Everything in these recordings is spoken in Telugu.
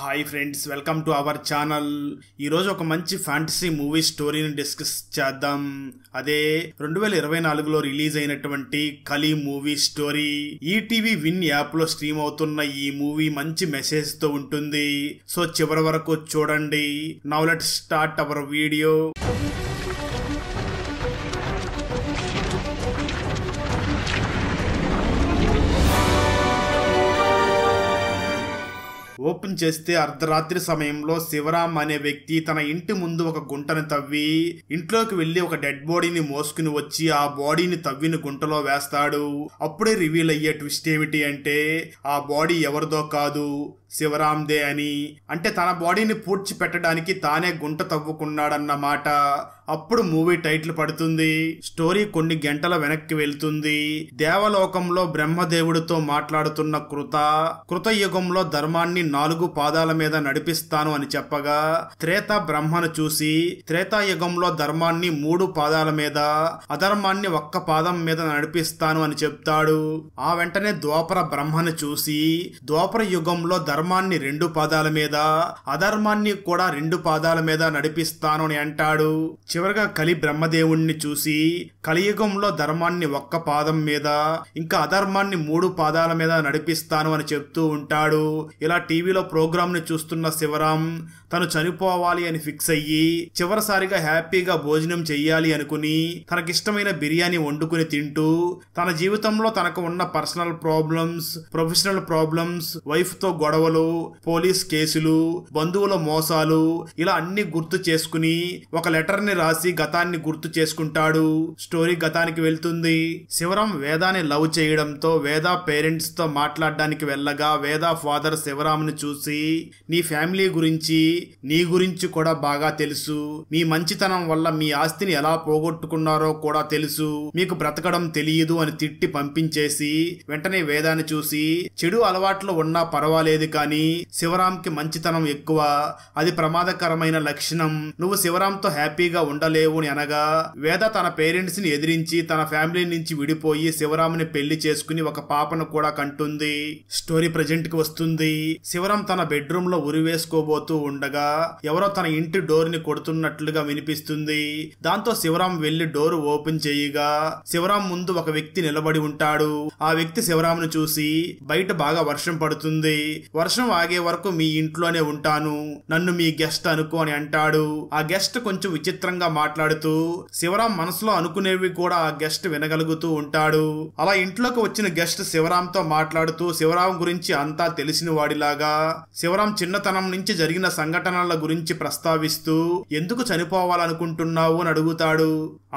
hi friends welcome to our channel ఈరోజు ఒక మంచి ఫ్యాంటసీ మూవీ స్టోరీని డిస్కస్ చేద్దాం అదే రెండు వేల ఇరవై నాలుగులో రిలీజ్ అయినటువంటి Kali movie story ETV Win app లో స్ట్రీమ్ అవుతున్న ఈ మూవీ మంచి మెసేజ్ తో ఉంటుంది సో చివరి వరకు చూడండి now let start our video open చేస్తే అర్ధరాత్రి సమయంలో శివరామ్ అనే వ్యక్తి తన ఇంటి ముందు ఒక గుంటను తవ్వి ఇంట్లోకి వెళ్లి ఒక డెడ్ బాడీని మోసుకుని వచ్చి ఆ బాడీని తవ్విన గుంటలో వేస్తాడు అప్పుడే రివీల్ అయ్యే ట్విస్ట్ ఏమిటి అంటే ఆ బాడీ ఎవరిదో కాదు శివరామ్ దే అని అంటే తన బాడీని పూడ్చి పెట్టడానికి తానే గుంట తవ్వుకున్నాడన్నమాట అప్పుడు మూవీ టైటిల్ పడుతుంది స్టోరీ కొన్ని గంటల వెనక్కి వెళ్తుంది దేవలోకంలో బ్రహ్మదేవుడితో మాట్లాడుతున్న కృత యుగంలో ధర్మాన్ని నాలుగు పాదాల మీద నడిపిస్తాను అని చెప్పగా త్రేత బ్రహ్మను చూసి త్రేతాయుగంలో ధర్మాన్ని మూడు పాదాల మీద అధర్మాన్ని ఒక్క పాదం మీద నడిపిస్తాను అని చెప్తాడు ఆ వెంటనే ద్వాపర బ్రహ్మను చూసి ద్వాపర యుగంలో ధర్మ ధర్మాన్ని రెండు పాదాల మీద అధర్మాన్ని కూడా రెండు పాదాల మీద నడిపిస్తాను అని అంటాడు చివరగా కలి బ్రహ్మదేవుణ్ణి చూసి కలియుగంలో ధర్మాన్ని ఒక్క పాదం మీద ఇంకా అధర్మాన్ని మూడు పాదాల మీద నడిపిస్తాను అని చెప్తూ ఉంటాడు ఇలా టీవీలో ప్రోగ్రామ్ ని చూస్తున్న శివరాం తను చనిపోవాలి అని ఫిక్స్ అయ్యి చివరిసారిగా హ్యాపీగా భోజనం చెయ్యాలి అనుకుని తనకిష్టమైన బిర్యానీ వండుకుని తింటూ తన జీవితంలో తనకు ఉన్న personal problems professional problems wife తో గొడవలు పోలీస్ కేసులు బంధువుల మోసాలు ఇలా అన్ని గుర్తు చేసుకుని ఒక లెటర్ ని రాసి గతాన్ని గుర్తు చేసుకుంటాడు స్టోరీ గతానికి వెళ్తుంది శివరాం వేదాని లవ్ చేయడంతో వేదా పేరెంట్స్ తో మాట్లాడడానికి వెళ్ళగా వేదా ఫాదర్ శివరాంని చూసి నీ ఫ్యామిలీ గురించి నీ గురించి కూడా బాగా తెలుసు మీ మంచితనం వల్ల మీ ఆస్తిని ఎలా పోగొట్టుకున్నారో కూడా తెలుసు మీకు బ్రతకడం తెలియదు అని తిట్టి పంపించేసి వెంటనే వేదాన్ని చూసి చెడు అలవాట్లు ఉన్నా పర్వాలేదు కానీ శివరాంకి మంచితనం ఎక్కువ అది ప్రమాదకరమైన లక్షణం నువ్వు శివరాంతో హ్యాపీగా ఉండలేవు అని అనగా వేద తన పేరెంట్స్ ని ఎదిరించి తన ఫ్యామిలీ నుంచి విడిపోయి శివరాముని పెళ్లి చేసుకుని ఒక పాపను కూడా కంటుంది స్టోరీ ప్రజెంట్ కి వస్తుంది శివరాం తన బెడ్రూమ్ లో ఉరివేసుకోబోతూ ఉండగా ఉండగా ఎవరో తన ఇంటి డోర్ ని కొడుతున్నట్లుగా వినిపిస్తుంది దాంతో శివరాం వెళ్లి డోర్ ఓపెన్ చేయగా శివరాం ముందు ఒక వ్యక్తి నిలబడి ఉంటాడు ఆ వ్యక్తి శివరాంను చూసి బయట బాగా వర్షం పడుతుంది వర్షం ఆగే వరకు మీ ఇంట్లోనే ఉంటాను నన్ను మీ గెస్ట్ అనుకో అని అంటాడు ఆ గెస్ట్ కొంచెం విచిత్రంగా మాట్లాడుతూ శివరాం మనసులో అనుకునేవి కూడా ఆ గెస్ట్ వినగలుగుతూ ఉంటాడు అలా ఇంట్లోకి వచ్చిన గెస్ట్ తో మాట్లాడుతూ శివరాం గురించి అంతా తెలిసిన వాడిలాగా శివరాం చిన్నతనం నుంచి జరిగిన సంఘటన సంఘటనల గురించి ప్రస్తావిస్తూ ఎందుకు చనిపోవాలనుకుంటున్నావు అని అడుగుతాడు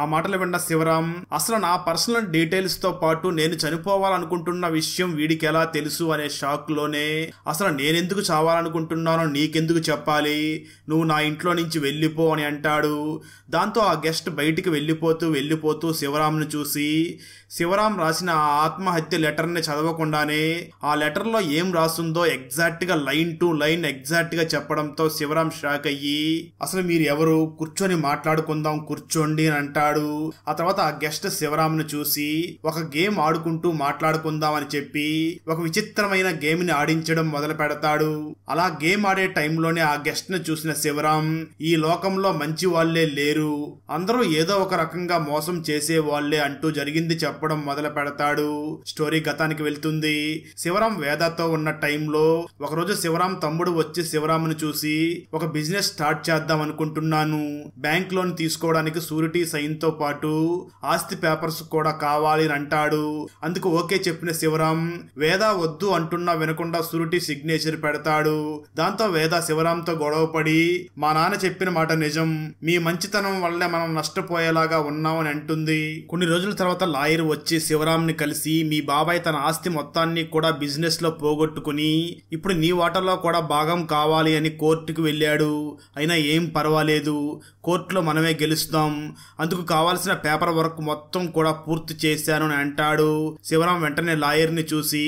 ఆ మాటలు విన్న శివరాం అసలు నా పర్సనల్ డీటెయిల్స్ తో పాటు నేను చనిపోవాలనుకుంటున్న విషయం వీడికి ఎలా తెలుసు అనే షాక్ లోనే అసలు నేనెందుకు చావాలనుకుంటున్నానో నీకెందుకు చెప్పాలి నువ్వు నా ఇంట్లో నుంచి వెళ్ళిపో అని అంటాడు దాంతో ఆ గెస్ట్ బయటికి వెళ్ళిపోతూ వెళ్ళిపోతూ శివరాంను చూసి శివరాం రాసిన ఆ ఆత్మహత్య లెటర్ని చదవకుండానే ఆ లెటర్లో ఏం రాసుందో ఎగ్జాక్ట్గా లైన్ టు లైన్ ఎగ్జాక్ట్గా చెప్పడంతో శివరాం షాక్ అయ్యి అసలు మీరు ఎవరు కూర్చొని మాట్లాడుకుందాం కూర్చోండి అని అంటాడు ఆ తర్వాత ఆ గెస్ట్ ను చూసి ఒక గేమ్ ఆడుకుంటూ మాట్లాడుకుందాం అని చెప్పి ఒక విచిత్రమైన గేమ్ ని ఆడించడం మొదలు పెడతాడు అలా గేమ్ ఆడే టైంలోనే ఆ గెస్ట్ ను చూసిన శివరాం ఈ లోకంలో మంచి వాళ్లే లేరు అందరూ ఏదో ఒక రకంగా మోసం చేసే వాళ్లే అంటూ జరిగింది చెప్పడం మొదలు పెడతాడు స్టోరీ గతానికి వెళ్తుంది శివరాం వేదాతో ఉన్న టైంలో ఒకరోజు శివరాం తమ్ముడు వచ్చి శివరామును చూసి ఒక బిజినెస్ స్టార్ట్ చేద్దాం అనుకుంటున్నాను బ్యాంక్ లోన్ తీసుకోవడానికి సూరిటీ సైన్ తో పాటు ఆస్తి పేపర్స్ కూడా కావాలి అని అంటాడు అందుకు ఓకే చెప్పిన శివరాం వేద వద్దు అంటున్నా వినకుండా సూరిటీ సిగ్నేచర్ పెడతాడు దాంతో వేద శివరాంతో గొడవపడి మా నాన్న చెప్పిన మాట నిజం మీ మంచితనం వల్లే మనం నష్టపోయేలాగా ఉన్నామని అంటుంది కొన్ని రోజుల తర్వాత లాయర్ వచ్చి ని కలిసి మీ బాబాయ్ తన ఆస్తి మొత్తాన్ని కూడా బిజినెస్ లో పోగొట్టుకుని ఇప్పుడు నీ వాటర్లో కూడా భాగం కావాలి అని కోర్టు కోర్టుకు వెళ్ళాడు అయినా ఏం పర్వాలేదు కోర్టులో మనమే గెలుస్తాం అందుకు కావాల్సిన పేపర్ వర్క్ మొత్తం కూడా పూర్తి చేశాను అని అంటాడు శివరాం వెంటనే లాయర్ని చూసి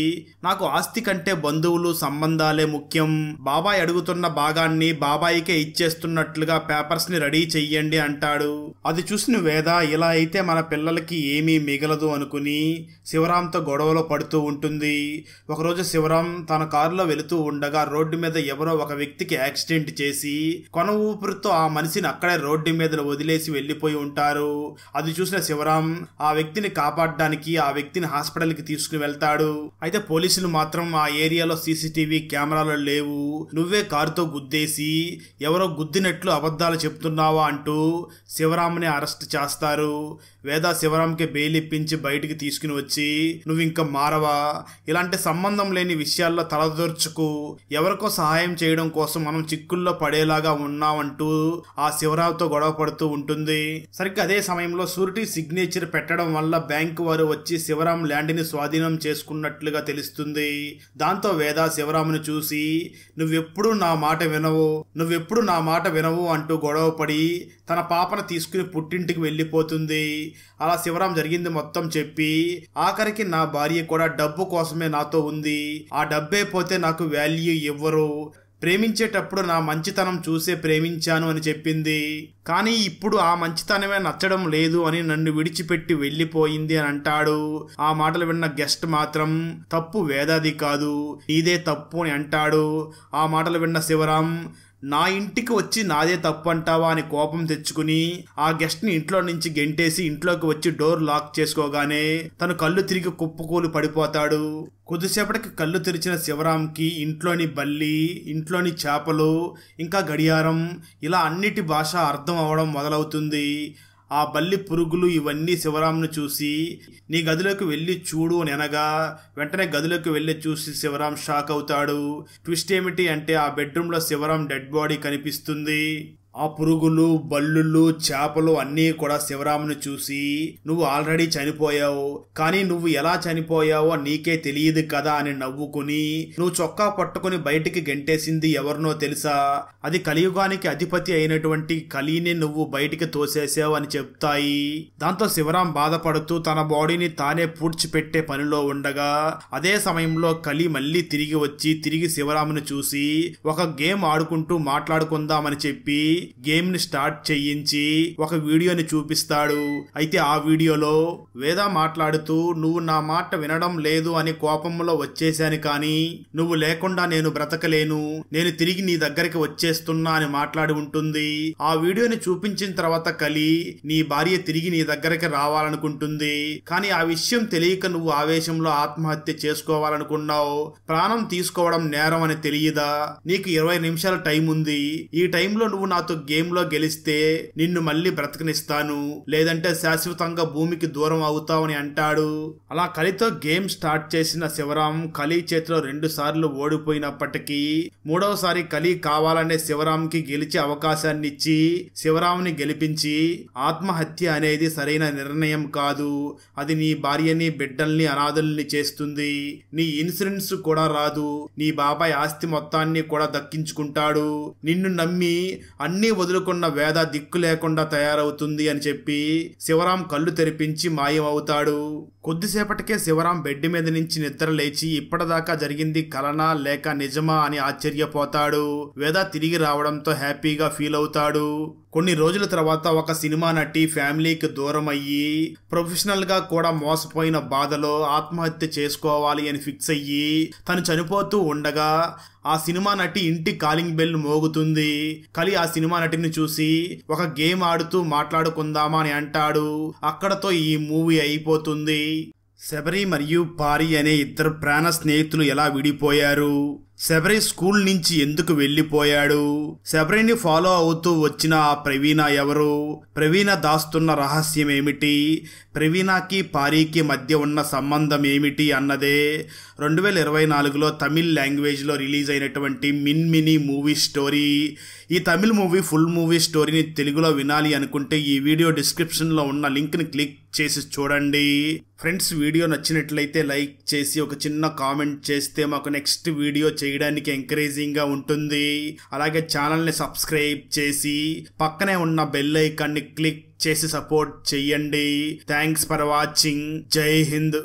నాకు ఆస్తి కంటే బంధువులు సంబంధాలే ముఖ్యం బాబాయ్ అడుగుతున్న భాగాన్ని బాబాయికే ఇచ్చేస్తున్నట్లుగా పేపర్స్ ని రెడీ చెయ్యండి అంటాడు అది చూసిన వేద ఇలా అయితే మన పిల్లలకి ఏమీ మిగలదు అనుకుని శివరాంతో గొడవలో పడుతూ ఉంటుంది ఒకరోజు శివరాం తన కారులో వెళుతూ ఉండగా రోడ్డు మీద ఎవరో ఒక వ్యక్తికి యాక్సిడెంట్ యాక్సిడెంట్ చేసి కొన ఊపిరితో ఆ మనిషిని అక్కడే రోడ్డు మీద వదిలేసి వెళ్ళిపోయి ఉంటారు అది చూసిన శివరాం ఆ వ్యక్తిని కాపాడడానికి ఆ వ్యక్తిని హాస్పిటల్కి తీసుకుని వెళ్తాడు అయితే పోలీసులు మాత్రం ఆ ఏరియాలో సీసీటీవీ కెమెరాలు లేవు నువ్వే కారుతో గుద్దేసి ఎవరో గుద్దినట్లు అబద్ధాలు చెప్తున్నావా అంటూ శివరాంని అరెస్ట్ చేస్తారు వేద శివరాంకి బెయిల్ ఇప్పించి బయటికి తీసుకుని వచ్చి నువ్వు ఇంకా మారవా ఇలాంటి సంబంధం లేని విషయాల్లో తలదొర్చుకు ఎవరికో సహాయం చేయడం కోసం మనం చిక్కుల్లో పడేలాగా ఉన్నామంటూ ఆ శివరావుతో గొడవ పడుతూ ఉంటుంది సరిగ్గా అదే సమయంలో సూరిటీ సిగ్నేచర్ పెట్టడం వల్ల బ్యాంక్ వారు వచ్చి శివరాం ల్యాండ్ని స్వాధీనం చేసుకున్నట్లుగా తెలుస్తుంది దాంతో వేద శివరామును చూసి నువ్వెప్పుడు నా మాట వినవు నువ్వెప్పుడు నా మాట వినవు అంటూ గొడవపడి తన పాపను తీసుకుని పుట్టింటికి వెళ్ళిపోతుంది అలా శివరాం జరిగింది మొత్తం చెప్పి ఆఖరికి నా భార్య కూడా డబ్బు కోసమే నాతో ఉంది ఆ డబ్బే పోతే నాకు వాల్యూ ఇవ్వరు ప్రేమించేటప్పుడు నా మంచితనం చూసే ప్రేమించాను అని చెప్పింది కానీ ఇప్పుడు ఆ మంచితనమే నచ్చడం లేదు అని నన్ను విడిచిపెట్టి వెళ్ళిపోయింది అని అంటాడు ఆ మాటలు విన్న గెస్ట్ మాత్రం తప్పు వేదాది కాదు ఇదే తప్పు అని అంటాడు ఆ మాటలు విన్న శివరాం నా ఇంటికి వచ్చి నాదే తప్పు అంటావా అని కోపం తెచ్చుకుని ఆ గెస్ట్ని ఇంట్లో నుంచి గెంటేసి ఇంట్లోకి వచ్చి డోర్ లాక్ చేసుకోగానే తను కళ్ళు తిరిగి కుప్పకూలు పడిపోతాడు కొద్దిసేపటికి కళ్ళు తెరిచిన శివరాంకి ఇంట్లోని బల్లి ఇంట్లోని చేపలు ఇంకా గడియారం ఇలా అన్నిటి భాష అర్థం అవడం మొదలవుతుంది ఆ బల్లి పురుగులు ఇవన్నీ శివరామును చూసి నీ గదిలోకి వెళ్ళి చూడు అని అనగా వెంటనే గదిలోకి వెళ్ళి చూసి శివరాం షాక్ అవుతాడు ట్విస్ట్ ఏమిటి అంటే ఆ బెడ్రూమ్లో శివరాం డెడ్ బాడీ కనిపిస్తుంది ఆ పురుగులు బల్లులు చేపలు అన్నీ కూడా శివరాముని చూసి నువ్వు ఆల్రెడీ చనిపోయావు కానీ నువ్వు ఎలా చనిపోయావో నీకే తెలియదు కదా అని నవ్వుకుని నువ్వు చొక్కా పట్టుకుని బయటికి గెంటేసింది ఎవరినో తెలుసా అది కలియుగానికి అధిపతి అయినటువంటి కలిని నువ్వు బయటికి తోసేసావు అని చెప్తాయి దాంతో శివరాం బాధపడుతూ తన బాడీని తానే పూడ్చిపెట్టే పనిలో ఉండగా అదే సమయంలో కలి మళ్ళీ తిరిగి వచ్చి తిరిగి శివరాముని చూసి ఒక గేమ్ ఆడుకుంటూ మాట్లాడుకుందామని చెప్పి గేమ్ ని స్టార్ట్ చేయించి ఒక వీడియోని చూపిస్తాడు అయితే ఆ వీడియోలో వేద మాట్లాడుతూ నువ్వు నా మాట వినడం లేదు అని కోపంలో వచ్చేశాను కానీ నువ్వు లేకుండా నేను బ్రతకలేను నేను తిరిగి నీ దగ్గరికి వచ్చేస్తున్నా అని మాట్లాడి ఉంటుంది ఆ వీడియోని చూపించిన తర్వాత కలి నీ భార్య తిరిగి నీ దగ్గరికి రావాలనుకుంటుంది కానీ ఆ విషయం తెలియక నువ్వు ఆవేశంలో ఆత్మహత్య చేసుకోవాలనుకున్నావు ప్రాణం తీసుకోవడం నేరం అని తెలియదా నీకు ఇరవై నిమిషాల టైం ఉంది ఈ టైంలో నువ్వు నాతో నాతో గేమ్లో గెలిస్తే నిన్ను మళ్ళీ బ్రతకనిస్తాను లేదంటే శాశ్వతంగా భూమికి దూరం అవుతావని అంటాడు అలా కలితో గేమ్ స్టార్ట్ చేసిన శివరాం కలి చేతిలో రెండు సార్లు ఓడిపోయినప్పటికీ మూడవసారి కలి కావాలనే శివరాంకి గెలిచే అవకాశాన్ని ఇచ్చి శివరాంని గెలిపించి ఆత్మహత్య అనేది సరైన నిర్ణయం కాదు అది నీ భార్యని బిడ్డల్ని అనాథుల్ని చేస్తుంది నీ ఇన్సూరెన్స్ కూడా రాదు నీ బాబాయ్ ఆస్తి మొత్తాన్ని కూడా దక్కించుకుంటాడు నిన్ను నమ్మి అన్ని అన్నీ వదులుకున్న వేద దిక్కు లేకుండా తయారవుతుంది అని చెప్పి శివరాం కళ్ళు తెరిపించి మాయమవుతాడు కొద్దిసేపటికే శివరాం బెడ్ మీద నుంచి నిద్ర లేచి ఇప్పటిదాకా జరిగింది కలనా లేక నిజమా అని ఆశ్చర్యపోతాడు వేద తిరిగి రావడంతో హ్యాపీగా ఫీల్ అవుతాడు కొన్ని రోజుల తర్వాత ఒక సినిమా నటి ఫ్యామిలీకి దూరం అయ్యి ప్రొఫెషనల్గా కూడా మోసపోయిన బాధలో ఆత్మహత్య చేసుకోవాలి అని ఫిక్స్ అయ్యి తను చనిపోతూ ఉండగా ఆ సినిమా నటి ఇంటి కాలింగ్ బెల్ మోగుతుంది కలి ఆ సినిమా నటిని చూసి ఒక గేమ్ ఆడుతూ మాట్లాడుకుందామా అని అంటాడు అక్కడతో ఈ మూవీ అయిపోతుంది శబరి మరియు పారి అనే ఇద్దరు ప్రాణ స్నేహితులు ఎలా విడిపోయారు శబరి స్కూల్ నుంచి ఎందుకు వెళ్ళిపోయాడు శబరిని ఫాలో అవుతూ వచ్చిన ఆ ప్రవీణ ఎవరు ప్రవీణ దాస్తున్న రహస్యం ఏమిటి ప్రవీణకి పారీకి మధ్య ఉన్న సంబంధం ఏమిటి అన్నదే రెండు వేల ఇరవై నాలుగులో తమిళ్ లాంగ్వేజ్లో రిలీజ్ అయినటువంటి మిన్ మినీ మూవీ స్టోరీ ఈ తమిళ్ మూవీ ఫుల్ మూవీ స్టోరీని తెలుగులో వినాలి అనుకుంటే ఈ వీడియో డిస్క్రిప్షన్లో ఉన్న లింక్ని క్లిక్ చేసి చూడండి ఫ్రెండ్స్ వీడియో నచ్చినట్లయితే లైక్ చేసి ఒక చిన్న కామెంట్ చేస్తే మాకు నెక్స్ట్ వీడియో చేయ చేయడానికి ఎంకరేజింగ్గా ఉంటుంది అలాగే ఛానల్ని సబ్స్క్రైబ్ చేసి పక్కనే ఉన్న బెల్ ఐకాన్ని క్లిక్ చేసి సపోర్ట్ చెయ్యండి థ్యాంక్స్ ఫర్ వాచింగ్ జై హింద్